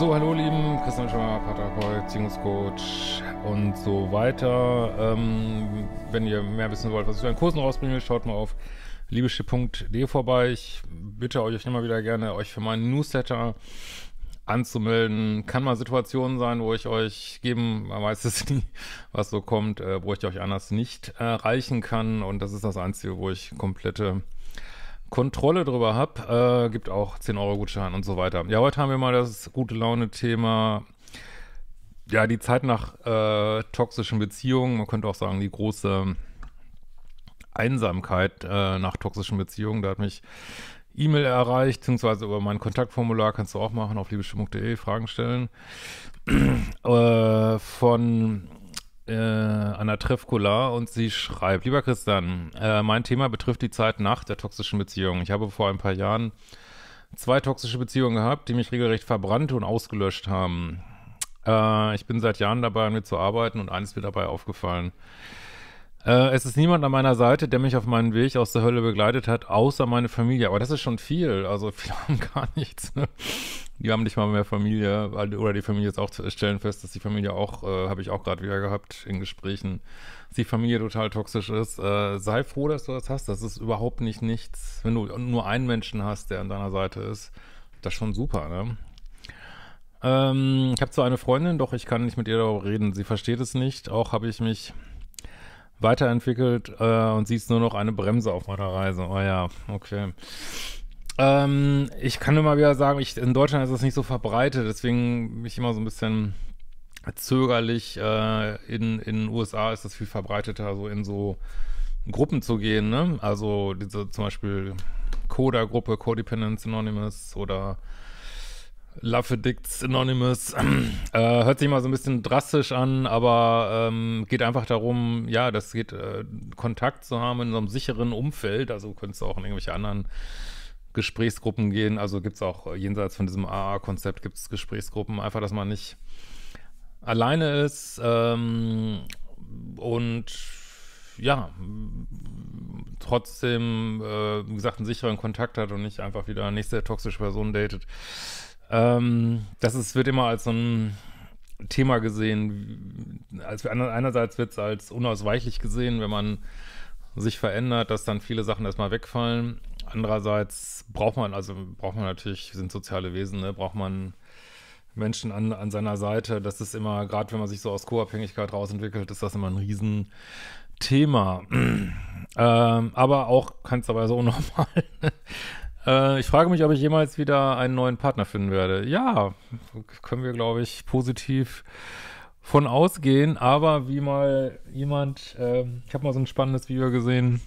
So, hallo lieben, Christian Schimmer, Paartherapeut, Beziehungscoach und so weiter. Ähm, wenn ihr mehr wissen wollt, was ich zu den Kursen rausbringe, schaut mal auf liebeschipp.de vorbei. Ich bitte euch immer wieder gerne, euch für meinen Newsletter anzumelden. Kann mal Situationen sein, wo ich euch geben, man weiß es nie, was so kommt, äh, wo ich euch anders nicht erreichen kann. Und das ist das Einzige, wo ich komplette Kontrolle drüber habe. Äh, gibt auch 10-Euro-Gutschein und so weiter. Ja, heute haben wir mal das gute Laune-Thema. Ja, die Zeit nach äh, toxischen Beziehungen. Man könnte auch sagen, die große Einsamkeit äh, nach toxischen Beziehungen. Da hat mich E-Mail erreicht, beziehungsweise über mein Kontaktformular kannst du auch machen, auf liebestimmung.de Fragen stellen. Äh, von äh, Anna Trefkola und sie schreibt, lieber Christian, äh, mein Thema betrifft die Zeit nach der toxischen Beziehung. Ich habe vor ein paar Jahren zwei toxische Beziehungen gehabt, die mich regelrecht verbrannt und ausgelöscht haben. Äh, ich bin seit Jahren dabei, an mir zu arbeiten und eines ist mir dabei aufgefallen. Äh, es ist niemand an meiner Seite, der mich auf meinen Weg aus der Hölle begleitet hat, außer meine Familie. Aber das ist schon viel. Also viele haben gar nichts. Ne? Die haben nicht mal mehr Familie. Oder die Familie ist auch, stellen fest, dass die Familie auch, äh, habe ich auch gerade wieder gehabt in Gesprächen, dass die Familie total toxisch ist. Äh, sei froh, dass du das hast. Das ist überhaupt nicht nichts. Wenn du nur einen Menschen hast, der an deiner Seite ist, das ist schon super, ne? Ähm, ich habe zwar eine Freundin, doch ich kann nicht mit ihr darüber reden. Sie versteht es nicht. Auch habe ich mich weiterentwickelt äh, und siehst nur noch eine Bremse auf meiner Reise. Oh ja, okay. Ähm, ich kann immer wieder sagen, ich, in Deutschland ist das nicht so verbreitet, deswegen mich immer so ein bisschen zögerlich. Äh, in, in den USA ist das viel verbreiteter, so in so Gruppen zu gehen, ne? Also diese zum Beispiel Coda-Gruppe, Codependence Anonymous oder Lafedicts Anonymous. Äh, hört sich mal so ein bisschen drastisch an, aber ähm, geht einfach darum, ja, das geht, äh, Kontakt zu haben in so einem sicheren Umfeld. Also könntest du auch in irgendwelche anderen Gesprächsgruppen gehen. Also gibt es auch äh, jenseits von diesem AA-Konzept gibt es Gesprächsgruppen. Einfach, dass man nicht alleine ist ähm, und ja, trotzdem, äh, wie gesagt, einen sicheren Kontakt hat und nicht einfach wieder nächste toxische Person datet. Ähm, das ist, wird immer als so ein Thema gesehen. Als, einerseits wird es als unausweichlich gesehen, wenn man sich verändert, dass dann viele Sachen erstmal wegfallen. Andererseits braucht man, also braucht man natürlich, sind soziale Wesen, ne, braucht man Menschen an, an seiner Seite. Das ist immer, gerade wenn man sich so aus Co-Abhängigkeit rausentwickelt, ist das immer ein Riesenthema. ähm, aber auch kannst dabei so unnormal Äh, ich frage mich, ob ich jemals wieder einen neuen Partner finden werde. Ja, können wir, glaube ich, positiv von ausgehen. Aber wie mal jemand, äh, ich habe mal so ein spannendes Video gesehen.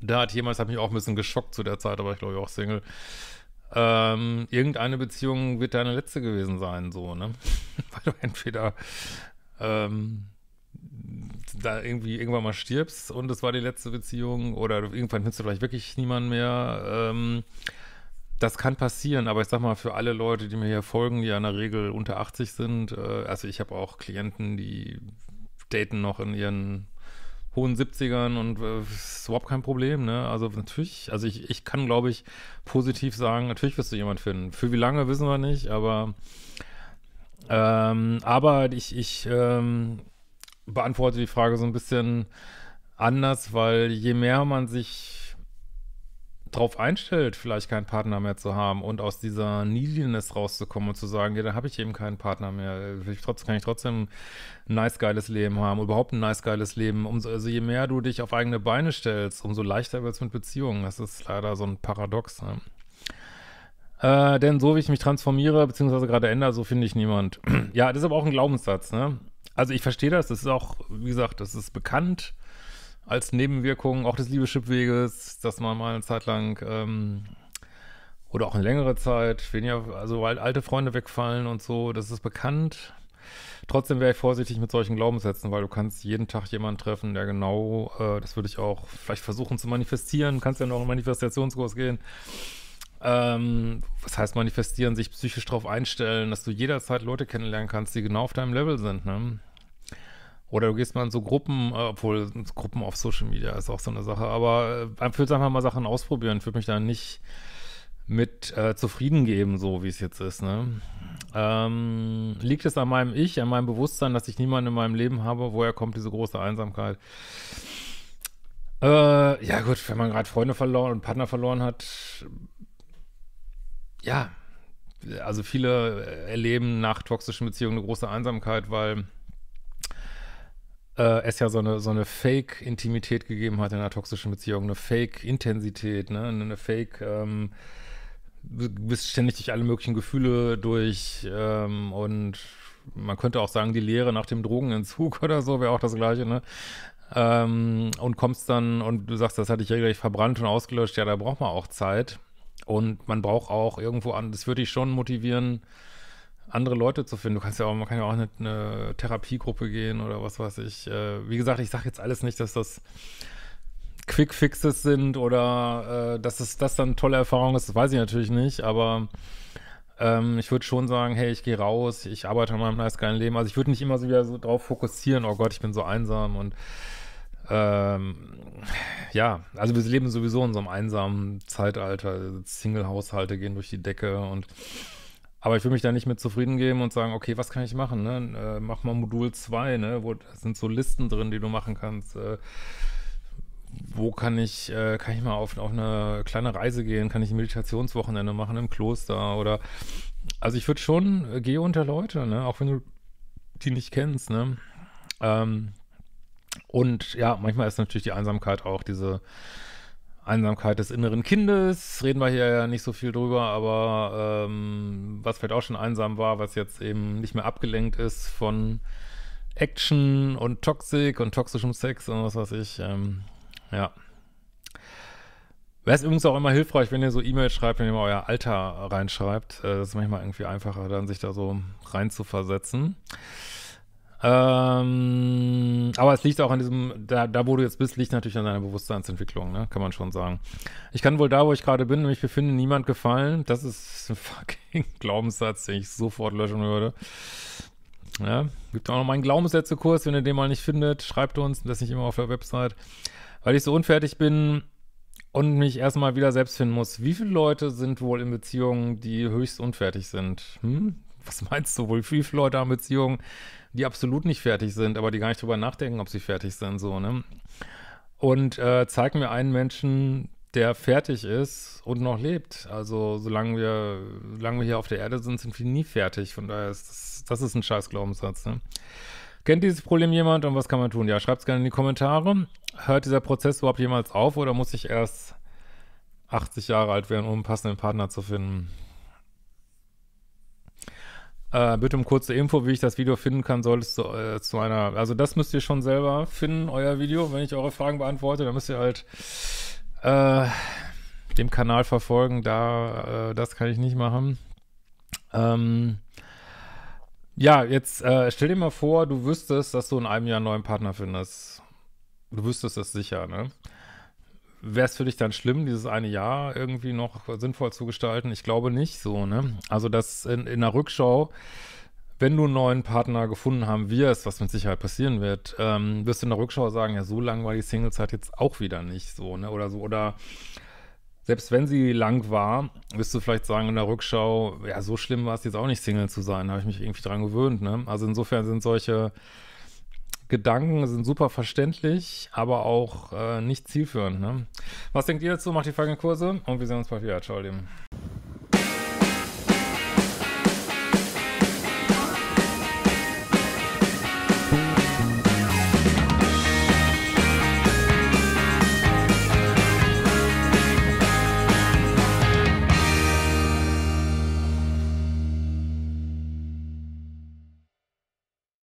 Da hat jemand, das hat mich auch ein bisschen geschockt zu der Zeit, aber ich glaube auch Single. Ähm, irgendeine Beziehung wird deine letzte gewesen sein, so, ne? Weil du entweder ähm, da irgendwie irgendwann mal stirbst und es war die letzte Beziehung oder irgendwann findest du vielleicht wirklich niemanden mehr. Ähm, das kann passieren, aber ich sag mal, für alle Leute, die mir hier folgen, die ja in der Regel unter 80 sind, äh, also ich habe auch Klienten, die daten noch in ihren hohen 70ern und äh, ist überhaupt kein Problem, ne? Also natürlich, also ich, ich kann, glaube ich, positiv sagen, natürlich wirst du jemanden finden. Für wie lange wissen wir nicht, aber ähm, aber ich, ich, ähm, beantworte die Frage so ein bisschen anders, weil je mehr man sich darauf einstellt, vielleicht keinen Partner mehr zu haben und aus dieser Neediness rauszukommen und zu sagen, ja, da habe ich eben keinen Partner mehr. trotzdem, kann ich trotzdem ein nice geiles Leben haben, überhaupt ein nice geiles Leben. Umso, also je mehr du dich auf eigene Beine stellst, umso leichter wird es mit Beziehungen. Das ist leider so ein Paradox. Ne? Äh, denn so wie ich mich transformiere, beziehungsweise gerade ändere, so finde ich niemand. ja, das ist aber auch ein Glaubenssatz, ne? Also ich verstehe das, das ist auch, wie gesagt, das ist bekannt als Nebenwirkung auch des Liebeschippweges, dass man mal eine Zeit lang ähm, oder auch eine längere Zeit weniger, also weil alte Freunde wegfallen und so, das ist bekannt. Trotzdem wäre ich vorsichtig mit solchen Glaubenssätzen, weil du kannst jeden Tag jemanden treffen, der genau, äh, das würde ich auch vielleicht versuchen zu manifestieren, kannst ja noch einen Manifestationskurs gehen ähm, was heißt manifestieren, sich psychisch darauf einstellen, dass du jederzeit Leute kennenlernen kannst, die genau auf deinem Level sind, ne? Oder du gehst mal in so Gruppen, äh, obwohl Gruppen auf Social Media ist auch so eine Sache, aber äh, ich würde einfach mal Sachen ausprobieren. Ich würde mich da nicht mit äh, zufrieden geben, so wie es jetzt ist, ne? Ähm, liegt es an meinem Ich, an meinem Bewusstsein, dass ich niemanden in meinem Leben habe? Woher kommt diese große Einsamkeit? Äh, ja gut, wenn man gerade Freunde verloren und Partner verloren hat, ja, also viele äh, erleben nach toxischen Beziehungen eine große Einsamkeit, weil äh, es ja so eine, so eine Fake-Intimität gegeben hat in einer toxischen Beziehung, eine Fake-Intensität, ne? eine Fake, ähm, du bist ständig durch alle möglichen Gefühle durch ähm, und man könnte auch sagen, die Lehre nach dem Drogenentzug oder so wäre auch das Gleiche, ne? Ähm, und kommst dann und du sagst, das hatte ich regelrecht verbrannt und ausgelöscht, ja, da braucht man auch Zeit. Und man braucht auch irgendwo an, das würde dich schon motivieren, andere Leute zu finden. Du kannst ja auch, man kann ja auch in eine Therapiegruppe gehen oder was weiß ich. Äh, wie gesagt, ich sage jetzt alles nicht, dass das Quick-Fixes sind oder äh, dass es das dann tolle Erfahrung ist, das weiß ich natürlich nicht, aber ähm, ich würde schon sagen, hey, ich gehe raus, ich arbeite an meinem nice geilen Leben. Also ich würde nicht immer so wieder so drauf fokussieren, oh Gott, ich bin so einsam und ähm, ja, also wir leben sowieso in so einem einsamen Zeitalter. Single-Haushalte gehen durch die Decke und aber ich will mich da nicht mit zufrieden geben und sagen, okay, was kann ich machen? Ne? Äh, mach mal Modul 2, ne? Wo sind so Listen drin, die du machen kannst. Äh, wo kann ich, äh, kann ich mal auf, auf eine kleine Reise gehen? Kann ich ein Meditationswochenende machen im Kloster? Oder also ich würde schon, äh, gehe unter Leute, ne? Auch wenn du die nicht kennst, ne? Ähm, und ja, manchmal ist natürlich die Einsamkeit auch diese Einsamkeit des inneren Kindes. Reden wir hier ja nicht so viel drüber, aber ähm, was vielleicht auch schon einsam war, was jetzt eben nicht mehr abgelenkt ist von Action und Toxik und toxischem Sex und was weiß ich. Ähm, ja. Wäre es übrigens auch immer hilfreich, wenn ihr so E-Mails schreibt, wenn ihr mal euer Alter reinschreibt. Äh, das ist manchmal irgendwie einfacher, dann sich da so reinzuversetzen. zu versetzen. Ähm, aber es liegt auch an diesem, da, da wo du jetzt bist, liegt natürlich an deiner Bewusstseinsentwicklung, ne? kann man schon sagen. Ich kann wohl da, wo ich gerade bin, mich befinde, niemand gefallen. Das ist ein fucking Glaubenssatz, den ich sofort löschen würde. Ja, gibt auch noch meinen Glaubenssätzekurs, wenn ihr den mal nicht findet, schreibt uns, das nicht immer auf der Website. Weil ich so unfertig bin und mich erstmal wieder selbst finden muss. Wie viele Leute sind wohl in Beziehungen, die höchst unfertig sind? Hm? was meinst du wohl? Wie viele Leute haben Beziehungen, die absolut nicht fertig sind, aber die gar nicht drüber nachdenken, ob sie fertig sind, so, ne? Und äh, zeig mir einen Menschen, der fertig ist und noch lebt. Also solange wir, solange wir hier auf der Erde sind, sind wir nie fertig. Von daher ist das, das ist ein scheiß Glaubenssatz. Ne? Kennt dieses Problem jemand und was kann man tun? Ja, schreibt es gerne in die Kommentare. Hört dieser Prozess überhaupt jemals auf oder muss ich erst 80 Jahre alt werden, um einen passenden Partner zu finden? Äh, bitte um kurze Info, wie ich das Video finden kann, solltest du äh, zu einer. Also, das müsst ihr schon selber finden, euer Video. Wenn ich eure Fragen beantworte, dann müsst ihr halt äh, dem Kanal verfolgen. Da, äh, das kann ich nicht machen. Ähm, ja, jetzt äh, stell dir mal vor, du wüsstest, dass du in einem Jahr einen neuen Partner findest. Du wüsstest das sicher, ne? Wäre es für dich dann schlimm, dieses eine Jahr irgendwie noch sinnvoll zu gestalten? Ich glaube nicht so, ne? Also das in, in der Rückschau, wenn du einen neuen Partner gefunden haben wirst, was mit Sicherheit passieren wird, ähm, wirst du in der Rückschau sagen, ja, so lang war die Singlezeit jetzt auch wieder nicht so, ne? Oder so, oder selbst wenn sie lang war, wirst du vielleicht sagen in der Rückschau, ja, so schlimm war es jetzt auch nicht, Single zu sein, habe ich mich irgendwie dran gewöhnt, ne? Also insofern sind solche Gedanken sind super verständlich, aber auch äh, nicht zielführend. Ne? Was denkt ihr dazu? Macht die folgenden Kurse und wir sehen uns bald wieder. Ciao, Lieben.